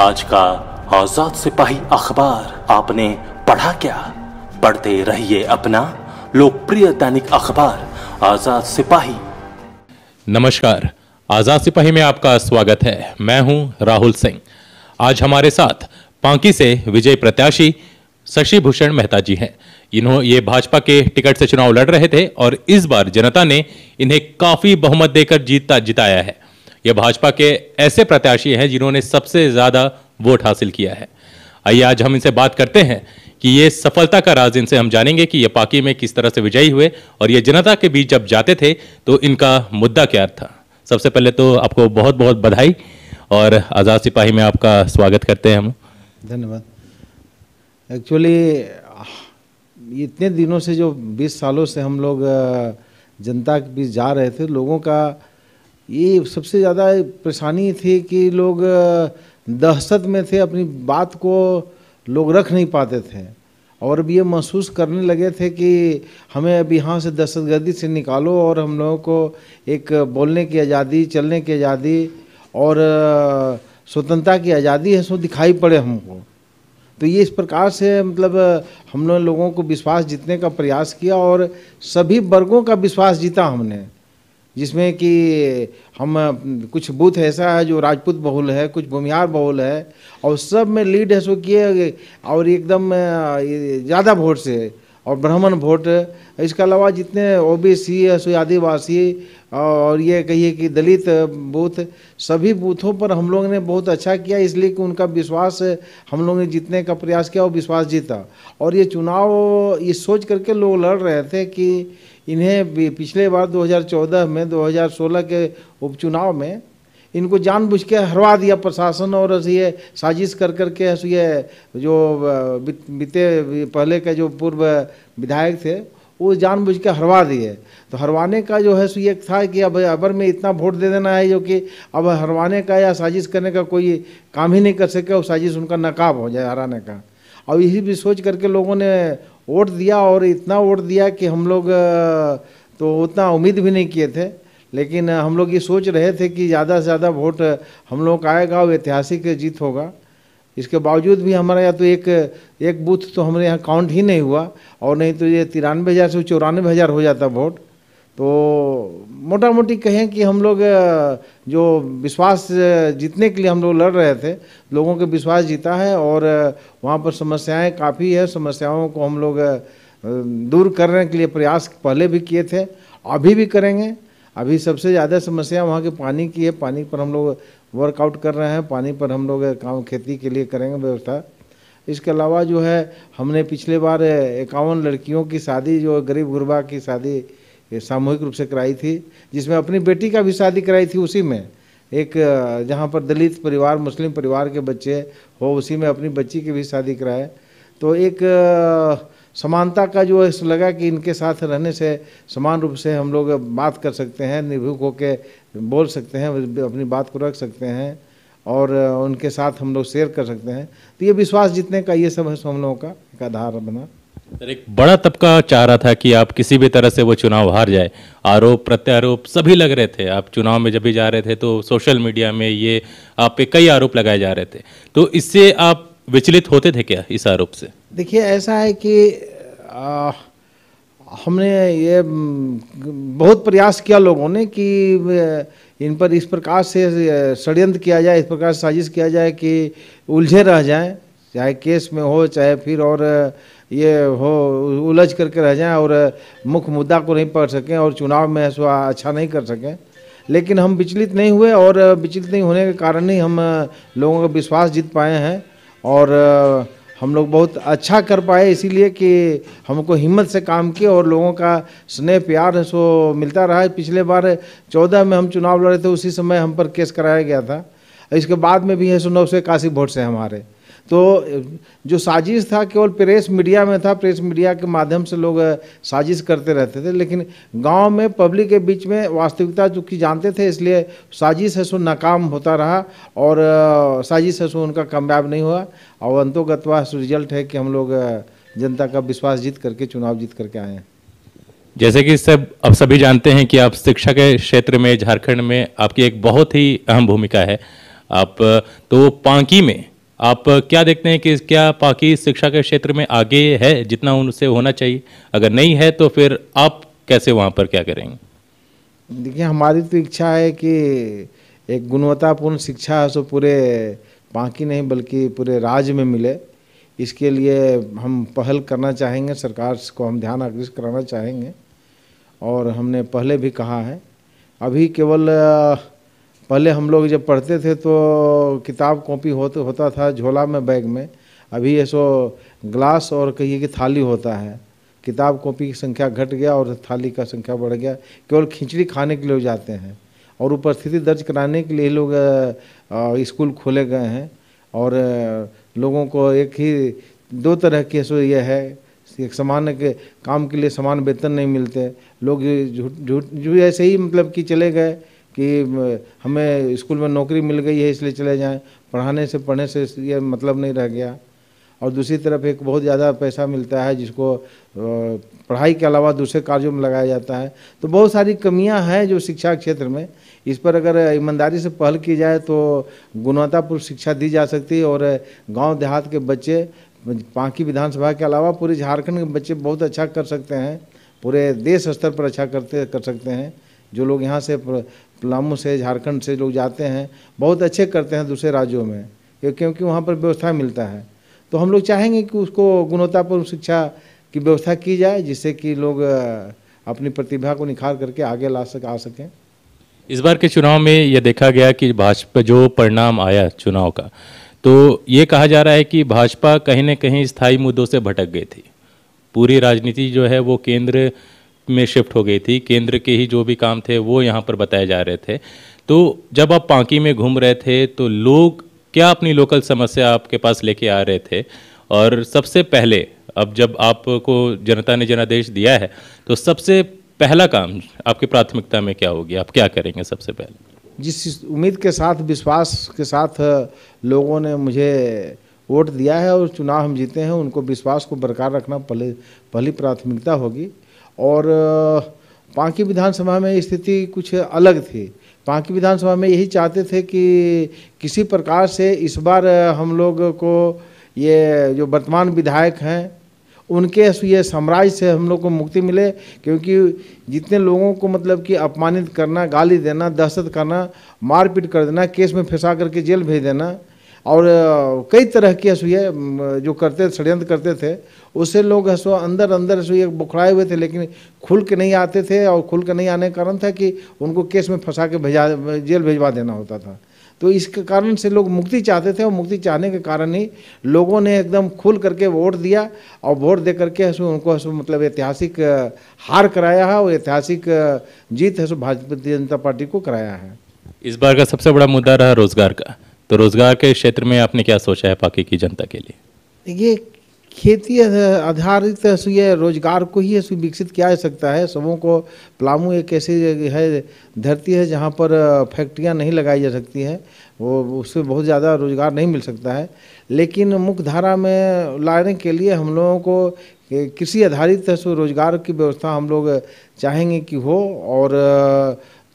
आज का आजाद सिपाही अखबार आपने पढ़ा क्या पढ़ते रहिए अपना लोकप्रिय दैनिक अखबार आजाद सिपाही नमस्कार आजाद सिपाही में आपका स्वागत है मैं हूं राहुल सिंह आज हमारे साथ पांकी से विजय प्रत्याशी शशि भूषण मेहता जी हैं इन्हों ये भाजपा के टिकट से चुनाव लड़ रहे थे और इस बार जनता ने इन्हें काफी बहुमत देकर जीतता जिताया है ये भाजपा के ऐसे प्रत्याशी हैं जिन्होंने सबसे ज़्यादा वोट हासिल किया है आइए आज हम इनसे बात करते हैं कि ये सफलता का राज इनसे हम जानेंगे कि ये पाकि में किस तरह से विजयी हुए और ये जनता के बीच जब जाते थे तो इनका मुद्दा क्या था सबसे पहले तो आपको बहुत बहुत बधाई और आज़ाद सिपाही में आपका स्वागत करते हैं हम धन्यवाद एक्चुअली इतने दिनों से जो 20 सालों से हम लोग जनता के बीच जा रहे थे लोगों का ये सबसे ज़्यादा परेशानी थी कि लोग दहशत में थे अपनी बात को लोग रख नहीं पाते थे और अब ये महसूस करने लगे थे कि हमें अब यहाँ से दहशतगर्दी से निकालो और हम लोगों को एक बोलने की आज़ादी चलने की आज़ादी और स्वतंत्रता की आज़ादी है सो दिखाई पड़े हमको तो ये इस प्रकार से मतलब हम लोगों को विश्वास जीतने का प्रयास किया और सभी वर्गों का विश्वास जीता हमने जिसमें कि हम कुछ बूथ ऐसा है जो राजपूत बहुल है कुछ भूमिहार बहुल है और सब में लीड है सो किए और एकदम ज़्यादा वोट से और ब्राह्मण वोट इसके अलावा जितने ओ बी सी सो आदिवासी और ये कहिए कि दलित बूथ सभी बूथों पर हम लोग ने बहुत अच्छा किया इसलिए कि उनका विश्वास हम लोग ने जीतने का प्रयास किया और विश्वास जीता और ये चुनाव ये सोच करके लोग लड़ रहे थे कि इन्हें पिछले बार 2014 में 2016 के उपचुनाव में इनको जानबूझ के हरवा दिया प्रशासन और ये साजिश कर कर के ये जो बीते पहले के जो पूर्व विधायक थे वो जानबूझ के हरवा दिए तो हरवाने का जो है सो ये था कि अब अबर में इतना वोट दे देना है जो कि अब हरवाने का या साजिश करने का कोई काम ही नहीं कर सके और साजिश उनका नाकाब हो जाए हराने का और यही भी सोच करके लोगों ने वोट दिया और इतना वोट दिया कि हम लोग तो उतना उम्मीद भी नहीं किए थे लेकिन हम लोग ये सोच रहे थे कि ज़्यादा से ज़्यादा वोट हम लोग का आएगा और ऐतिहासिक जीत होगा इसके बावजूद भी हमारा यहाँ तो एक एक बूथ तो हमारे यहाँ काउंट ही नहीं हुआ और नहीं तो ये तिरानवे हज़ार से चौरानवे हज़ार हो जाता वोट तो मोटा मोटी कहें कि हम लोग जो विश्वास जीतने के लिए हम लोग लड़ रहे थे लोगों के विश्वास जीता है और वहाँ पर समस्याएं काफ़ी है समस्याओं को हम लोग दूर करने के लिए प्रयास पहले भी किए थे अभी भी करेंगे अभी सबसे ज़्यादा समस्या वहाँ के पानी की है पानी पर हम लोग वर्कआउट कर रहे हैं पानी पर हम लोग काम खेती के लिए करेंगे व्यवस्था इसके अलावा जो है हमने पिछले बार इक्यावन लड़कियों की शादी जो गरीब गुरबा की शादी ये सामूहिक रूप से कराई थी जिसमें अपनी बेटी का भी शादी कराई थी उसी में एक जहाँ पर दलित परिवार मुस्लिम परिवार के बच्चे हो उसी में अपनी बच्ची की भी शादी कराए तो एक समानता का जो लगा कि इनके साथ रहने से समान रूप से हम लोग बात कर सकते हैं निर्भुक होकर बोल सकते हैं अपनी बात को रख सकते हैं और उनके साथ हम लोग शेयर कर सकते हैं तो ये विश्वास जीतने का ये सब है हम लोगों का एक आधार बना सर एक बड़ा तबका चाह रहा था कि आप किसी भी तरह से वो चुनाव हार जाए आरोप प्रत्यारोप सभी लग रहे थे आप चुनाव में जब भी जा रहे थे तो सोशल मीडिया में ये आप पे कई आरोप लगाए जा रहे थे तो इससे आप विचलित होते थे क्या इस आरोप से देखिए ऐसा है कि आ, हमने ये बहुत प्रयास किया लोगों ने कि इन पर इस प्रकार से षडयंत्र किया जाए इस प्रकार साजिश किया जाए कि उलझे रह जाए चाहे केस में हो चाहे फिर और ये हो उलझ करके रह जाएं और मुख्य मुद्दा को नहीं पढ़ सकें और चुनाव में सो अच्छा नहीं कर सकें लेकिन हम विचलित नहीं हुए और विचलित नहीं होने के कारण ही हम लोगों का विश्वास जीत पाए हैं और हम लोग बहुत अच्छा कर पाए इसीलिए कि हमको हिम्मत से काम किए और लोगों का स्नेह प्यार सो मिलता रहा है पिछले बार चौदह में हम चुनाव लड़े थे उसी समय हम पर केस कराया गया था इसके बाद में भी है सो नौ से काशी वोट से हमारे तो जो साजिश था केवल प्रेस मीडिया में था प्रेस मीडिया के माध्यम से लोग साजिश करते रहते थे लेकिन गांव में पब्लिक के बीच में वास्तविकता चूँकि जानते थे इसलिए साजिश है सो नाकाम होता रहा और साजिश है सो उनका कामयाब नहीं हुआ और अंतोगतवा रिजल्ट है कि हम लोग जनता का विश्वास जीत करके चुनाव जीत करके आए हैं जैसे कि सब अब सभी जानते हैं कि आप शिक्षा के क्षेत्र में झारखंड में आपकी एक बहुत ही अहम भूमिका है आप तो पांकी में आप क्या देखते हैं कि क्या पाकि शिक्षा के क्षेत्र में आगे है जितना उनसे होना चाहिए अगर नहीं है तो फिर आप कैसे वहाँ पर क्या करेंगे देखिए हमारी तो इच्छा है कि एक गुणवत्तापूर्ण शिक्षा है सो पूरे बाकी नहीं बल्कि पूरे राज्य में मिले इसके लिए हम पहल करना चाहेंगे सरकार को हम ध्यान आकर्षित कराना चाहेंगे और हमने पहले भी कहा है अभी केवल पहले हम लोग जब पढ़ते थे तो किताब कॉपी होते होता था झोला में बैग में अभी ये सो ग्लास और कहिए कि थाली होता है किताब कॉपी की संख्या घट गया और थाली का संख्या बढ़ गया केवल खिचड़ी खाने के लिए जाते हैं और उपस्थिति दर्ज कराने के लिए लोग स्कूल खोले गए हैं और लोगों को एक ही दो तरह की सो यह है एक समान के काम के लिए समान वेतन नहीं मिलते लोग झूठ झूठ ऐसे ही मतलब कि चले गए कि हमें स्कूल में नौकरी मिल गई है इसलिए चले जाएं पढ़ाने से पढ़ने से ये मतलब नहीं रह गया और दूसरी तरफ एक बहुत ज़्यादा पैसा मिलता है जिसको पढ़ाई के अलावा दूसरे कार्यों में लगाया जाता है तो बहुत सारी कमियां हैं जो शिक्षा क्षेत्र में इस पर अगर ईमानदारी से पहल की जाए तो गुणवत्तापूर्ण शिक्षा दी जा सकती है और गांव देहात के बच्चे पांकी विधानसभा के अलावा पूरे झारखंड के बच्चे बहुत अच्छा कर सकते हैं पूरे देश स्तर पर अच्छा करते कर सकते हैं जो लोग यहाँ से पलामू से झारखंड से लोग जाते हैं बहुत अच्छे करते हैं दूसरे राज्यों में क्योंकि वहाँ पर व्यवस्था मिलता है तो हम लोग चाहेंगे कि उसको गुणवत्तापूर्ण शिक्षा की व्यवस्था की जाए जिससे कि लोग अपनी प्रतिभा को निखार करके आगे ला सक आ सकें इस बार के चुनाव में यह देखा गया कि भाजपा जो परिणाम आया चुनाव का तो ये कहा जा रहा है कि भाजपा कहीं ना कहीं स्थायी मुद्दों से भटक गई थी पूरी राजनीति जो है वो केंद्र में शिफ्ट हो गई थी केंद्र के ही जो भी काम थे वो यहाँ पर बताए जा रहे थे तो जब आप पांकी में घूम रहे थे तो लोग क्या अपनी लोकल समस्या आपके पास लेके आ रहे थे और सबसे पहले अब जब आपको जनता ने जनादेश दिया है तो सबसे पहला काम आपकी प्राथमिकता में क्या होगी आप क्या करेंगे सबसे पहले जिस उम्मीद के साथ विश्वास के साथ लोगों ने मुझे वोट दिया है और चुनाव हम जीते हैं उनको विश्वास को बरकरार रखना पहले पहली प्राथमिकता होगी और पांकी विधानसभा में स्थिति कुछ अलग थी पांकी विधानसभा में यही चाहते थे कि किसी प्रकार से इस बार हम लोग को ये जो वर्तमान विधायक हैं उनके ये साम्राज्य से हम लोग को मुक्ति मिले क्योंकि जितने लोगों को मतलब कि अपमानित करना गाली देना दहशत करना मारपीट कर देना केस में फंसा करके जेल भेज देना और कई तरह की हसुए जो करते षडयंत्र करते थे उससे लोग हसु अंदर अंदर हसुए बुखड़ाए हुए थे लेकिन खुल के नहीं आते थे और खुल के नहीं आने का कारण था कि उनको केस में फंसा के भेजा जेल भेजवा देना होता था तो इसके कारण से लोग मुक्ति चाहते थे और मुक्ति चाहने के कारण ही लोगों ने एकदम खुल करके वोट दिया और वोट दे करके हसु उनको हसु मतलब ऐतिहासिक हार कराया है और ऐतिहासिक जीत हसु भारतीय जनता पार्टी को कराया है इस बार का सबसे बड़ा मुद्दा रहा रोजगार का तो रोजगार के क्षेत्र में आपने क्या सोचा है पाकि की जनता के लिए देखिए खेती आधारित रोजगार को ही विकसित किया जा सकता है सबों को प्लामू एक ऐसी है धरती है जहाँ पर फैक्ट्रियाँ नहीं लगाई जा सकती हैं वो उससे बहुत ज़्यादा रोजगार नहीं मिल सकता है लेकिन मुख्य धारा में लाने के लिए हम लोगों को कृषि आधारित रोजगार की व्यवस्था हम लोग चाहेंगे कि हो और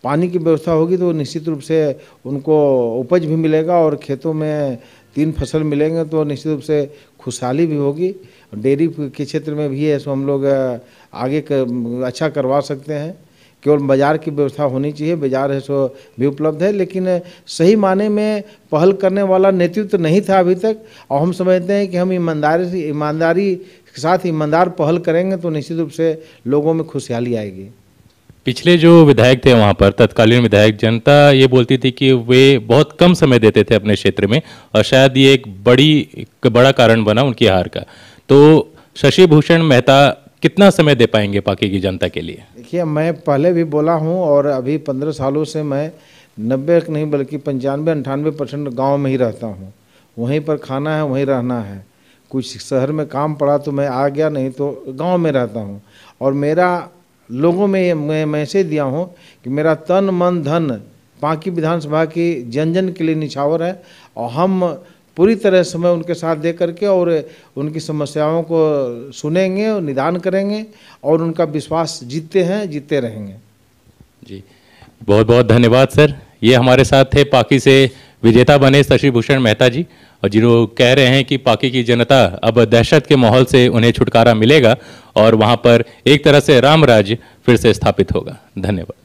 पानी की व्यवस्था होगी तो निश्चित रूप से उनको उपज भी मिलेगा और खेतों में तीन फसल मिलेंगे तो निश्चित रूप से खुशहाली भी होगी डेयरी के क्षेत्र में भी है सो हम लोग आगे कर, अच्छा करवा सकते हैं केवल बाज़ार की व्यवस्था होनी चाहिए बाज़ार है सो भी उपलब्ध है लेकिन सही माने में पहल करने वाला नेतृत्व तो नहीं था अभी तक और हम समझते हैं कि हम ईमानदारी से ईमानदारी के साथ ईमानदार पहल करेंगे तो निश्चित रूप से लोगों में खुशहाली आएगी पिछले जो विधायक थे वहाँ पर तत्कालीन विधायक जनता ये बोलती थी कि वे बहुत कम समय देते थे अपने क्षेत्र में और शायद ये एक बड़ी एक बड़ा कारण बना उनकी हार का तो शशि भूषण मेहता कितना समय दे पाएंगे पाके की जनता के लिए देखिए मैं पहले भी बोला हूँ और अभी पंद्रह सालों से मैं नब्बे नहीं बल्कि पंचानवे अंठानवे परसेंट गाँव में ही रहता हूँ वहीं पर खाना है वहीं रहना है कुछ शहर में काम पड़ा तो मैं आ गया नहीं तो गाँव में रहता हूँ और मेरा लोगों में मैं मैसेज दिया हूँ कि मेरा तन मन धन बाकी विधानसभा की जन जन के लिए निछावर है और हम पूरी तरह समय उनके साथ दे करके और उनकी समस्याओं को सुनेंगे और निदान करेंगे और उनका विश्वास जीतते हैं जीतते रहेंगे जी बहुत बहुत धन्यवाद सर ये हमारे साथ थे पाकी से विजेता बने शशि भूषण मेहता जी और जिन्हों कह रहे हैं कि पाकी की जनता अब दहशत के माहौल से उन्हें छुटकारा मिलेगा और वहाँ पर एक तरह से राम राज्य फिर से स्थापित होगा धन्यवाद